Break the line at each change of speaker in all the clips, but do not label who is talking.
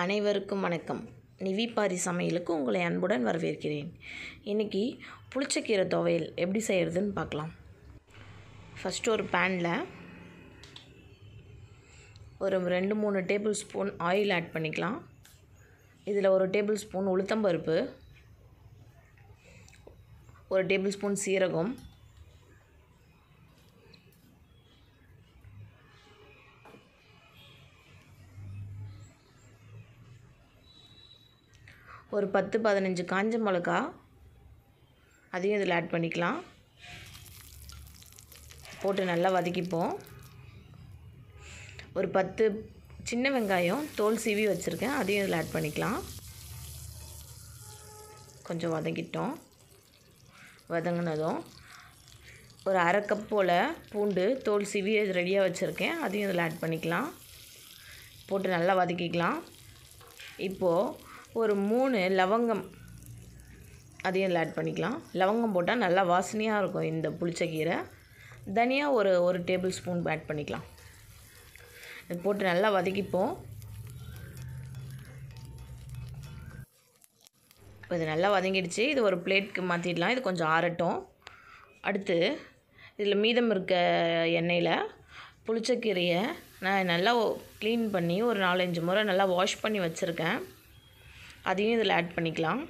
அனைவருக்கும் வணக்கம் நிவி பாரி சமையலுக்கு உங்களை அன்புடன் வரவேற்கிறேன் இன்றைக்கி புளிச்சக்கீரை துவையல் எப்படி செய்கிறதுன்னு பார்க்கலாம் ஃபஸ்ட்டு ஒரு பேனில் ஒரு ரெண்டு மூணு டேபிள் ஸ்பூன் ஆயில் ஆட் பண்ணிக்கலாம் இதில் ஒரு டேபிள் ஸ்பூன் உளுத்தம்பருப்பு ஒரு டேபிள் ஸ்பூன் சீரகம் ஒரு பத்து பதினஞ்சு காஞ்ச மிளகா அதையும் இதில் ஆட் பண்ணிக்கலாம் போட்டு நல்லா வதக்கிப்போம் ஒரு பத்து சின்ன வெங்காயம் தோல் சீவி வச்சுருக்கேன் அதையும் இதில் ஆட் பண்ணிக்கலாம் கொஞ்சம் வதங்கிட்டோம் வதங்கினதும் ஒரு அரை கப் போல் பூண்டு தோல் சீவி ரெடியாக வச்சுருக்கேன் அதையும் இதில் ஆட் பண்ணிக்கலாம் போட்டு நல்லா வதக்கிக்கலாம் இப்போது ஒரு மூணு லவங்கம் அதையும் இதில் ஆட் பண்ணிக்கலாம் லவங்கம் போட்டால் நல்லா வாசனையாக இருக்கும் இந்த புளிச்ச கீரை தனியா ஒரு ஒரு டேபிள் ஸ்பூன் ஆட் பண்ணிக்கலாம் இது போட்டு நல்லா வதக்கிப்போம் இப்போ இது நல்லா வதங்கிடுச்சு இது ஒரு பிளேட்க்கு மாற்றிடலாம் இது கொஞ்சம் ஆறட்டும் அடுத்து இதில் மீதம் இருக்க எண்ணெயில் புளிச்சக்கீரையை நான் நல்லா க்ளீன் பண்ணி ஒரு நாலஞ்சு முறை நல்லா வாஷ் பண்ணி வச்சுருக்கேன் அதையும் இதில் ஆட் பண்ணிக்கலாம்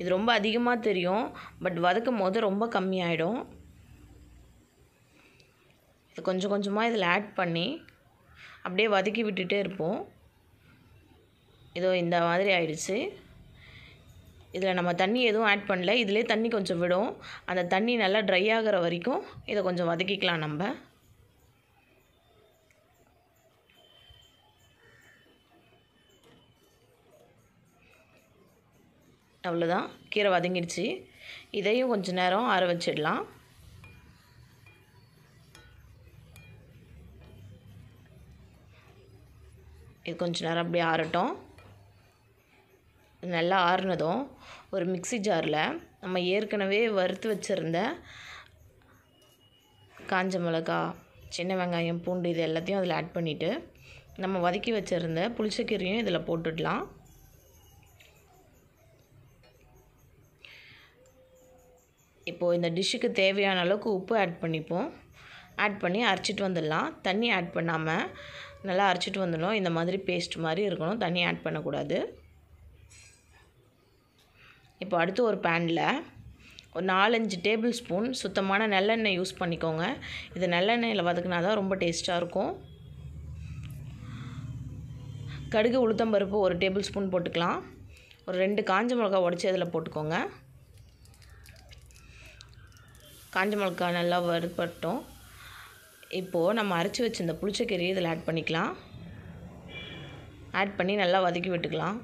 இது ரொம்ப அதிகமாக தெரியும் பட் வதக்கும் போது ரொம்ப கம்மியாயிடும் இது கொஞ்சம் கொஞ்சமாக இதில் ஆட் பண்ணி அப்படியே வதக்கி விட்டுகிட்டே இருப்போம் இதோ இந்த மாதிரி ஆயிடுச்சு இதில் நம்ம தண்ணி எதுவும் ஆட் பண்ணல இதிலே தண்ணி கொஞ்சம் விடும் அந்த தண்ணி நல்லா ட்ரை ஆகிற வரைக்கும் இதை கொஞ்சம் வதக்கிக்கலாம் நம்ம அவ்வளோதான் கீரை வதங்கிடுச்சு இதையும் கொஞ்சம் நேரம் ஆற வச்சிடலாம் இது கொஞ்சம் நேரம் அப்படியே ஆறட்டும் நல்லா ஆறுனதும் ஒரு மிக்சி ஜாரில் நம்ம ஏற்கனவே வறுத்து வச்சுருந்த காஞ்ச மிளகா சின்ன வெங்காயம் பூண்டு இது எல்லாத்தையும் அதில் ஆட் பண்ணிவிட்டு நம்ம வதக்கி வச்சுருந்த புளிச்சக்கீரையும் இதில் போட்டுடலாம் இப்போது இந்த டிஷ்ஷுக்கு தேவையான அளவுக்கு உப்பு ஆட் பண்ணிப்போம் ஆட் பண்ணி அரைச்சிட்டு வந்துடலாம் தண்ணி ஆட் பண்ணாமல் நல்லா அரைச்சிட்டு வந்துடணும் இந்த மாதிரி பேஸ்ட் மாதிரி இருக்கணும் தண்ணி ஆட் பண்ணக்கூடாது இப்போ அடுத்து ஒரு பேனில் ஒரு நாலஞ்சு டேபிள் ஸ்பூன் சுத்தமான நல்லெண்ணெய் யூஸ் பண்ணிக்கோங்க இது நல்லெண்ணெயில் வதக்குனா தான் ரொம்ப டேஸ்ட்டாக இருக்கும் கடுகு உளுத்தம்பருப்பு ஒரு டேபிள் ஸ்பூன் போட்டுக்கலாம் ஒரு ரெண்டு காஞ்ச மிளகா உடச்சி அதில் போட்டுக்கோங்க காஞ்ச மிளகா நல்லா வறுப்பட்டோம் இப்போது நம்ம அரைச்சி வச்சிருந்த புளிச்சக்கறி இதில் ஆட் பண்ணிக்கலாம் ஆட் பண்ணி நல்லா வதக்கி விட்டுக்கலாம்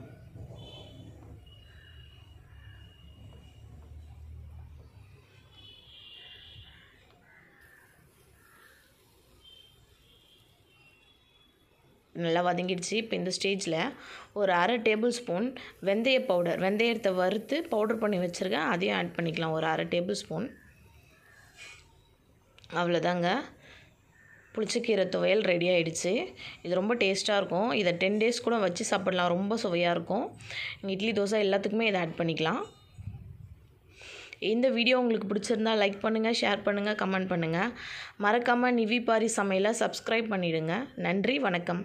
நல்லா வதங்கிடுச்சு இப்போ இந்த ஸ்டேஜில் ஒரு அரை டேபிள் ஸ்பூன் வெந்தய பவுடர் வெந்தயத்தை வறுத்து பவுடர் பண்ணி வச்சுருக்கேன் அதையும் ஆட் பண்ணிக்கலாம் ஒரு அரை டேபிள் ஸ்பூன் அவ்வளோதாங்க புளிச்சக்கீரை துவையல் ரெடி ஆகிடுச்சு இது ரொம்ப டேஸ்ட்டாக இருக்கும் இதை டென் டேஸ் கூட வச்சு சாப்பிட்லாம் ரொம்ப சுவையாக இருக்கும் இட்லி தோசை எல்லாத்துக்குமே இதை ஆட் பண்ணிக்கலாம் இந்த வீடியோ உங்களுக்கு பிடிச்சிருந்தா லைக் பண்ணுங்கள் ஷேர் பண்ணுங்கள் கமெண்ட் பண்ணுங்கள் மறக்காமல் நிவி பாரி சமையலை சப்ஸ்கிரைப் பண்ணிவிடுங்க நன்றி வணக்கம்